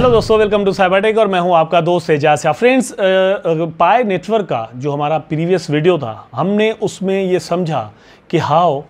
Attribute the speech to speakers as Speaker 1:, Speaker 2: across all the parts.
Speaker 1: Hello दोस्तों welcome to साइबाटेक और मैं हूं आपका दोस्त Ejaz Shah friends Pi network का जो हमारा प्रीवियस वीडियो था हमने उसमें ये समझा कि how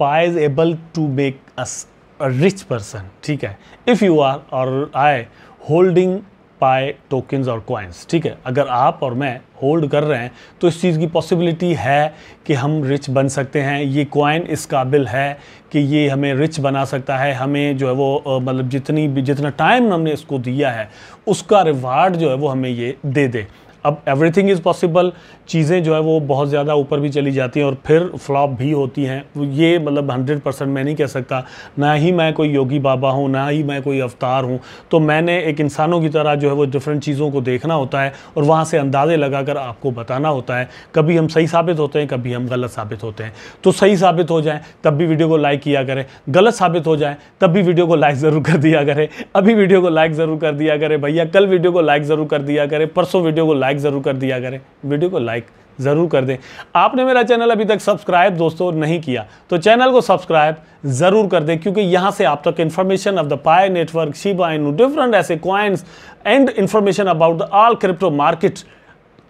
Speaker 1: Pi is able to make us rich person ठीक है इफ़ यू आर और आई होल्डिंग पाए टोकन्स और कॉइन्स ठीक है अगर आप और मैं होल्ड कर रहे हैं तो इस चीज़ की पॉसिबिलिटी है कि हम रिच बन सकते हैं ये कॉइन इस काबिल है कि ये हमें रिच बना सकता है हमें जो है वो मतलब जितनी भी जितना टाइम हमने इसको दिया है उसका रिवार्ड जो है वो हमें ये दे दे अब एवरीथिंग इज़ पॉसिबल चीज़ें जो है वो बहुत ज़्यादा ऊपर भी चली जाती हैं और फिर फ्लॉप भी होती हैं ये मतलब हंड्रेड परसेंट मैं नहीं कह सकता ना ही मैं कोई योगी बाबा हूँ ना ही मैं कोई अवतार हूँ तो मैंने एक इंसानों की तरह जो है वो डिफरेंट चीज़ों को देखना होता है और वहाँ से अंदाजे लगा कर आपको बताना होता है कभी हम सही साबित होते हैं कभी हम गलत साबित होते हैं तो सही साबित हो जाए तब भी वीडियो को लाइक किया करें गलत साबित हो जाए तब भी वीडियो को लाइक ज़रूर कर दिया करें अभी वीडियो को लाइक ज़रूर कर दिया करें भैया कल वीडियो को लाइक ज़रूर कर दिया करें परसों वीडियो को लाइक लाइक ज़रूर कर दिया करें वीडियो को लाइक ज़रूर कर दें आपने मेरा चैनल अभी तक सब्सक्राइब दोस्तों नहीं किया तो चैनल को सब्सक्राइब ज़रूर कर दें क्योंकि यहाँ से आप तक information of the Pi network Shiba Inu different ऐसे coins and information about the all crypto market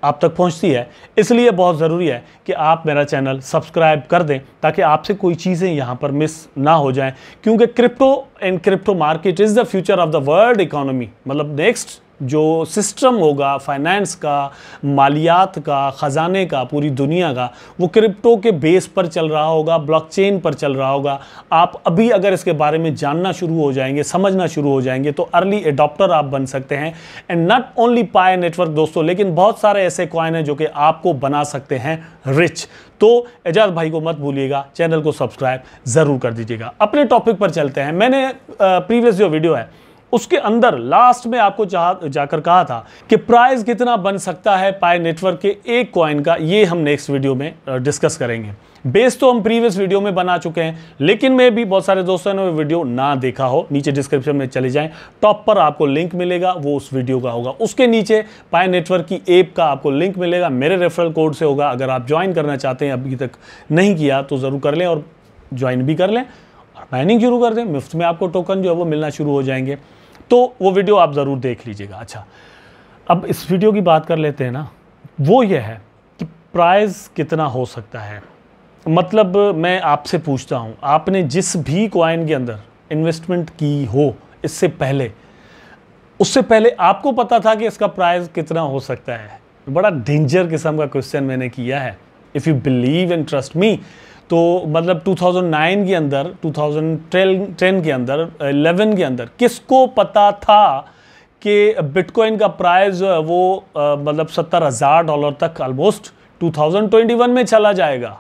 Speaker 1: आप तक पहुंचती है इसलिए बहुत ज़रूरी है कि आप मेरा चैनल सब्सक्राइब कर दें ताकि आपसे कोई चीज़ें यहां पर मिस ना हो जाएं क्योंकि crypto and crypto market is the future of the world economy मतलब नेक्स्ट जो सिस्टम होगा फाइनेंस का मालियात का ख़जाने का पूरी दुनिया का वो क्रिप्टो के बेस पर चल रहा होगा ब्लॉकचेन पर चल रहा होगा आप अभी अगर इसके बारे में जानना शुरू हो जाएंगे समझना शुरू हो जाएंगे तो अर्ली एडॉप्टर आप बन सकते हैं and not only Pi network दोस्तों लेकिन बहुत सारे ऐसे कॉइन हैं जो कि आपको बना सकते हैं रिच तो एजाज भाई को मत भूलिएगा चैनल को सब्सक्राइब ज़रूर कर दीजिएगा अपने टॉपिक पर चलते हैं मैंने प्रीवियस जो वीडियो है उसके अंदर लास्ट में आपको जा, जाकर कहा था कि प्राइस कितना बन सकता है पाई नेटवर्क के एक कॉइन का ये हम नेक्स्ट वीडियो में डिस्कस करेंगे बेस तो हम प्रीवियस वीडियो में बना चुके हैं लेकिन मैं भी बहुत सारे दोस्तों ने वीडियो ना देखा हो नीचे डिस्क्रिप्शन में चले जाएं टॉप पर आपको लिंक मिलेगा वो उस वीडियो का होगा उसके नीचे पाए नेटवर्क की ऐप का आपको लिंक मिलेगा मेरे रेफरल कोड से होगा अगर आप ज्वाइन करना चाहते हैं अभी तक नहीं किया तो ज़रूर कर लें और ज्वाइन भी कर लें और माइनिंग शुरू कर दें मुफ्त में आपको टोकन जो है वो मिलना शुरू हो जाएंगे तो वो वीडियो आप ज़रूर देख लीजिएगा अच्छा अब इस वीडियो की बात कर लेते हैं ना वो ये है कि प्राइज़ कितना हो सकता है मतलब मैं आपसे पूछता हूँ आपने जिस भी कॉइन के अंदर इन्वेस्टमेंट की हो इससे पहले उससे पहले आपको पता था कि इसका प्राइस कितना हो सकता है बड़ा डेंजर किस्म का क्वेश्चन मैंने किया है if you believe and trust me तो मतलब 2009 के अंदर 2010 के अंदर 11 के अंदर किसको पता था कि बिटकॉइन का प्राइस जो है वो मतलब सत्तर हज़ार डॉलर तक ऑलमोस्ट 2021 में चला जाएगा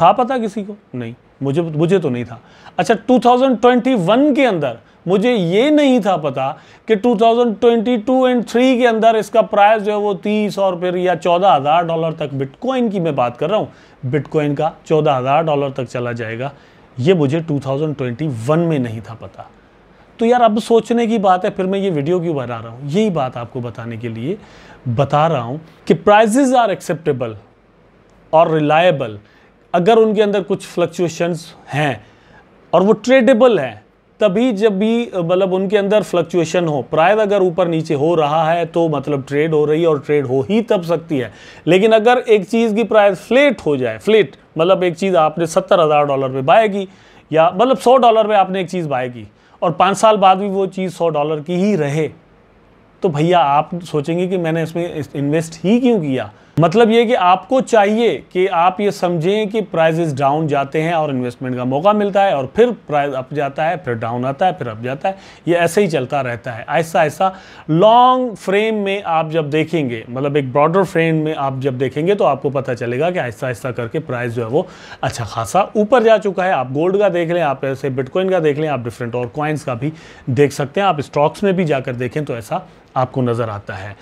Speaker 1: था पता किसी को नहीं मुझे मुझे तो नहीं था अच्छा 2021 के अंदर मुझे ये नहीं था पता कि 2022 एंड थ्री के अंदर इसका प्राइस जो है वो तीस और फिर या चौदह हज़ार डॉलर तक बिटकॉइन की मैं बात कर रहा हूँ बिटकॉइन का चौदह हज़ार डॉलर तक चला जाएगा ये मुझे 2021 में नहीं था पता तो यार अब सोचने की बात है फिर मैं ये वीडियो क्यों बना रहा हूँ यही बात आपको बताने के लिए बता रहा हूँ कि प्राइजेज आर एक्सेप्टेबल और रिलायबल अगर उनके अंदर कुछ फ्लक्चुएशंस हैं और वो ट्रेडेबल हैं तभी जब भी मतलब उनके अंदर फ्लक्चुएशन हो प्राइस अगर ऊपर नीचे हो रहा है तो मतलब ट्रेड हो रही है और ट्रेड हो ही तब सकती है लेकिन अगर एक चीज़ की प्राइस फ्लेट हो जाए फ्लेट मतलब एक चीज़ आपने सत्तर हज़ार डॉलर में बाय की या मतलब सौ डॉलर में आपने एक चीज़ बाय की और पाँच साल बाद भी वो चीज़ सौ डॉलर की ही रहे तो भैया आप सोचेंगे कि मैंने इसमें इन्वेस्ट ही क्यों किया मतलब ये कि आपको चाहिए कि आप ये समझें कि प्राइजेस डाउन जाते हैं और इन्वेस्टमेंट का मौका मिलता है और फिर प्राइस अप जाता है फिर डाउन आता है फिर अप जाता है ये ऐसे ही चलता रहता है ऐसा ऐसा लॉन्ग फ्रेम में आप जब देखेंगे मतलब एक ब्रॉडर फ्रेम में आप जब देखेंगे तो आपको पता चलेगा कि ऐसा ऐसा करके प्राइस जो है वो अच्छा खासा ऊपर जा चुका है आप गोल्ड का देख लें आप ऐसे बिटकॉइन का देख लें आप डिफरेंट और कॉइन्स का भी देख सकते हैं आप स्टॉक्स में भी जाकर देखें तो ऐसा आपको नज़र आता है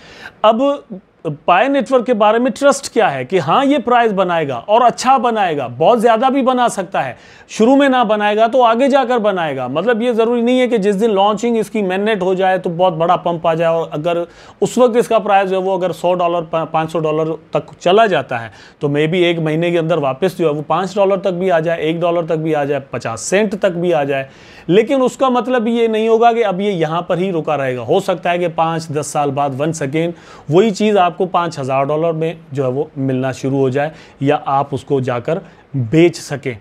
Speaker 1: अब पाए नेटवर्क के बारे में ट्रस्ट क्या है कि हाँ ये प्राइस बनाएगा और अच्छा बनाएगा बहुत ज़्यादा भी बना सकता है शुरू में ना बनाएगा तो आगे जाकर बनाएगा मतलब ये ज़रूरी नहीं है कि जिस दिन लॉन्चिंग इसकी मैननेट हो जाए तो बहुत बड़ा पंप आ जाए और अगर उस वक्त इसका प्राइस जो है वो अगर सौ डॉलर पाँच डॉलर तक चला जाता है तो मे बी एक महीने के अंदर वापस जो है वो पाँच डॉलर तक भी आ जाए एक डॉलर तक भी आ जाए पचास सेंट तक भी आ जाए लेकिन उसका मतलब ये नहीं होगा कि अब ये यहाँ पर ही रुका रहेगा हो सकता है कि पाँच दस साल बाद वन सेकेंड वही चीज़ आप आपको पाँच हज़ार डॉलर में जो है वो मिलना शुरू हो जाए या आप उसको जाकर बेच सकें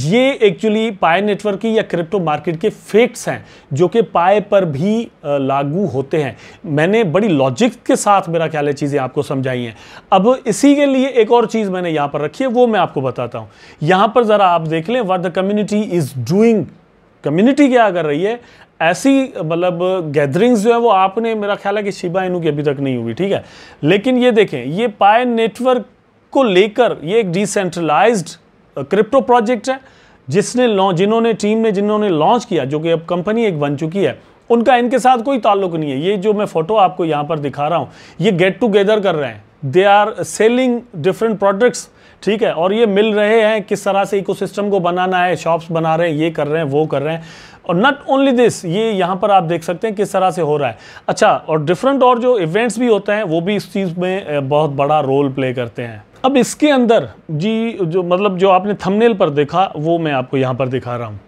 Speaker 1: ये एक्चुअली पाए नेटवर्क की या क्रिप्टो मार्केट के फेक्ट्स हैं जो कि पाए पर भी लागू होते हैं मैंने बड़ी लॉजिक के साथ मेरा ख्याल है चीज़ें आपको समझाई हैं अब इसी के लिए एक और चीज़ मैंने यहाँ पर रखी है वो मैं आपको बताता हूँ यहाँ पर ज़रा आप देख लें whether the community is doing community क्या कर रही है ऐसी मतलब गैदरिंग्स जो है वो आपने मेरा ख्याल है कि शिबा इनू की अभी तक नहीं हुई ठीक है लेकिन ये देखें ये पाए नेटवर्क को लेकर ये एक डिसेंट्रलाइज्ड क्रिप्टो प्रोजेक्ट है जिसने जिन्होंने टीम ने जिन्होंने लॉन्च किया जो कि अब कंपनी एक बन चुकी है उनका इनके साथ कोई ताल्लुक नहीं है ये जो मैं फोटो आपको यहाँ पर दिखा रहा हूँ ये गेट टुगेदर कर रहे हैं they are selling different products ठीक है और ये मिल रहे हैं किस तरह से इकोसिस्टम को बनाना है शॉप्स बना रहे हैं ये कर रहे हैं वो कर रहे हैं और नॉट ओनली दिस ये यहाँ पर आप देख सकते हैं किस तरह से हो रहा है अच्छा और डिफरेंट और जो इवेंट्स भी होते हैं वो भी इस चीज़ में बहुत बड़ा रोल प्ले करते हैं अब इसके अंदर जी जो मतलब जो आपने थंबनेल पर देखा वो मैं आपको यहाँ पर दिखा रहा हूँ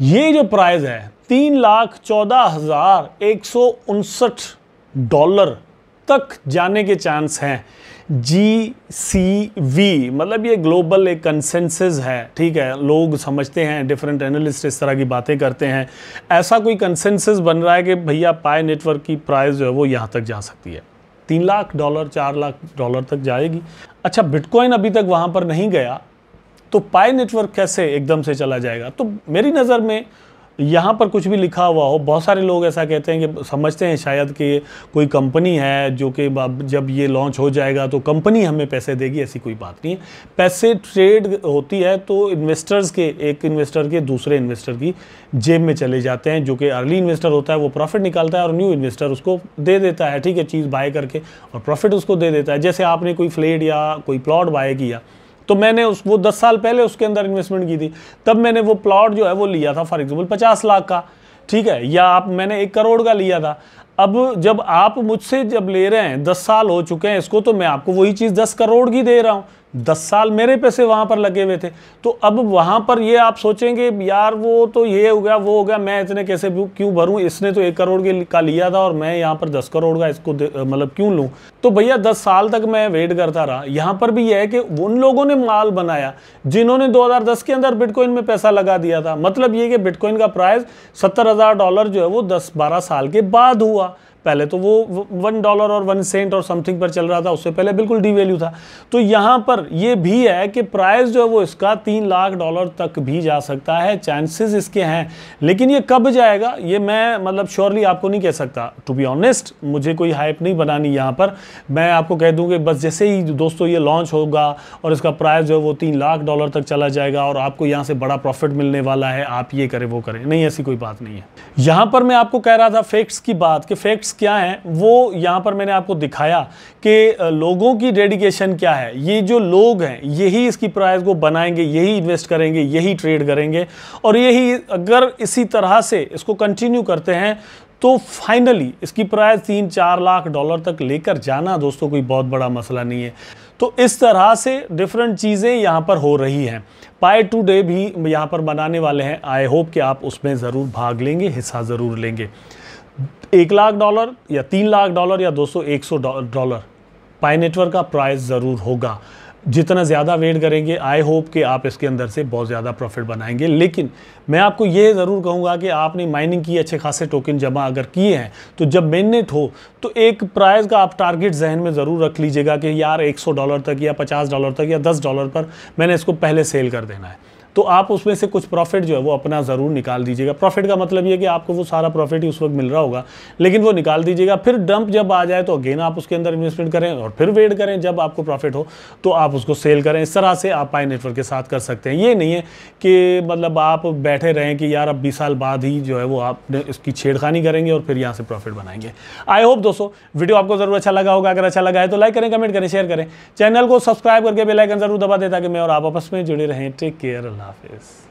Speaker 1: ये जो प्राइज़ है तीन लाख चौदह हज़ार एक सौ उनसठ डॉलर तक जाने के चांस हैं जी सी वी मतलब ये ग्लोबल एक कंसेंसस है ठीक है लोग समझते हैं डिफरेंट एनालिस्ट इस तरह की बातें करते हैं ऐसा कोई कंसेंसस बन रहा है कि भैया पाए नेटवर्क की प्राइस जो है वो यहाँ तक जा सकती है तीन लाख डॉलर चार लाख डॉलर तक जाएगी अच्छा बिटकॉइन अभी तक वहाँ पर नहीं गया तो पाए नेटवर्क कैसे एकदम से चला जाएगा तो मेरी नज़र में यहाँ पर कुछ भी लिखा हुआ हो बहुत सारे लोग ऐसा कहते हैं कि समझते हैं शायद कि कोई कंपनी है जो कि जब ये लॉन्च हो जाएगा तो कंपनी हमें पैसे देगी ऐसी कोई बात नहीं है पैसे ट्रेड होती है तो इन्वेस्टर्स के एक इन्वेस्टर के दूसरे इन्वेस्टर की जेब में चले जाते हैं जो कि अर्ली इन्वेस्टर होता है वो प्रॉफिट निकालता है और न्यू इन्वेस्टर उसको दे देता है ठीक है चीज़ बाय करके और प्रॉफिट उसको दे देता है जैसे आपने कोई फ्लेट या कोई प्लॉट बाय किया तो मैंने उस वो दस साल पहले उसके अंदर इन्वेस्टमेंट की थी तब मैंने वो प्लॉट जो है वो लिया था फॉर एग्जाम्पल पचास लाख का ठीक है या आप मैंने एक करोड़ का लिया था अब जब आप मुझसे जब ले रहे हैं दस साल हो चुके हैं इसको तो मैं आपको वही चीज़ दस करोड़ की दे रहा हूँ दस साल मेरे पैसे वहाँ पर लगे हुए थे तो अब वहाँ पर ये आप सोचेंगे यार वो तो ये हो गया वो हो गया मैं इतने कैसे क्यों भरूँ इसने तो एक करोड़ के का लिया था और मैं यहाँ पर दस करोड़ का इसको मतलब क्यों लूँ तो भैया दस साल तक मैं वेट करता रहा यहाँ पर भी यह है कि उन लोगों ने माल बनाया जिन्होंने दो के अंदर बिटकॉइन में पैसा लगा दिया था मतलब ये कि बिटकॉइन का प्राइस सत्तर डॉलर जो है वो दस बारह साल के बाद हुआ पहले तो वो वन डॉलर और वन सेंट और समथिंग पर चल रहा था उससे पहले बिल्कुल डी वैल्यू था तो यहाँ पर ये भी है कि प्राइस जो है वो इसका तीन लाख डॉलर तक भी जा सकता है चांसेस इसके हैं लेकिन ये कब जाएगा ये मैं मतलब श्योरली आपको नहीं कह सकता टू बी ऑनेस्ट मुझे कोई हाइप नहीं बनानी यहाँ पर मैं आपको कह दूँ कि बस जैसे ही दोस्तों ये लॉन्च होगा और इसका प्राइस जो है वो तीन लाख डॉलर तक चला जाएगा और आपको यहाँ से बड़ा प्रॉफिट मिलने वाला है आप ये करें वो करें नहीं ऐसी कोई बात नहीं है यहाँ पर मैं आपको कह रहा था फैक्ट्स की बात कि फैक्ट्स क्या हैं वो यहाँ पर मैंने आपको दिखाया कि लोगों की डेडिकेशन क्या है ये जो लोग हैं यही इसकी प्राइस को बनाएंगे यही इन्वेस्ट करेंगे यही ट्रेड करेंगे और यही अगर इसी तरह से इसको कंटिन्यू करते हैं तो फाइनली इसकी प्राइस तीन चार लाख डॉलर तक लेकर जाना दोस्तों कोई बहुत बड़ा मसला नहीं है तो इस तरह से डिफरेंट चीज़ें यहाँ पर हो रही हैं पाए टू डे भी यहाँ पर बनाने वाले हैं आई होप कि आप उसमें ज़रूर भाग लेंगे हिस्सा ज़रूर लेंगे एक लाख डॉलर या तीन लाख डॉलर या दो सौ एक सौ डॉलर पाई नेटवर्क का प्राइस ज़रूर होगा जितना ज़्यादा वेट करेंगे आई होप कि आप इसके अंदर से बहुत ज़्यादा प्रॉफिट बनाएंगे लेकिन मैं आपको ये ज़रूर कहूँगा कि आपने माइनिंग की अच्छे खासे टोकन जमा अगर किए हैं तो जब मेननेट हो तो एक प्राइस का आप टारगेट जहन में ज़रूर रख लीजिएगा कि यार 100 डॉलर तक या 50 डॉलर तक या 10 डॉलर पर मैंने इसको पहले सेल कर देना है तो आप उसमें से कुछ प्रॉफिट जो है वो अपना ज़रूर निकाल दीजिएगा प्रॉफिट का मतलब ये कि आपको वो सारा प्रॉफिट ही उस वक्त मिल रहा होगा लेकिन वो निकाल दीजिएगा फिर डंप जब आ जाए तो अगेन आप उसके अंदर इन्वेस्टमेंट करें और फिर वेट करें जब आपको प्रॉफिट हो तो आप उसको सेल करें इस तरह से आप पाई नेटवर्क के साथ कर सकते हैं ये नहीं है कि मतलब आप बैठे रहें कि यार अब बीस साल बाद ही जो है वो आप इसकी छेड़खानी करेंगे और फिर यहाँ से प्रॉफिट बनाएंगे आई होप दोस्तों वीडियो आपको ज़रूर अच्छा लगा होगा अगर अच्छा लगा है तो लाइक करें कमेंट करें शेयर करें चैनल को सब्सक्राइब करके बेलाइकन जरूर दबा दें ताकि मैं और आप आपस में जुड़े रहें टेक केयर अल्लाह office.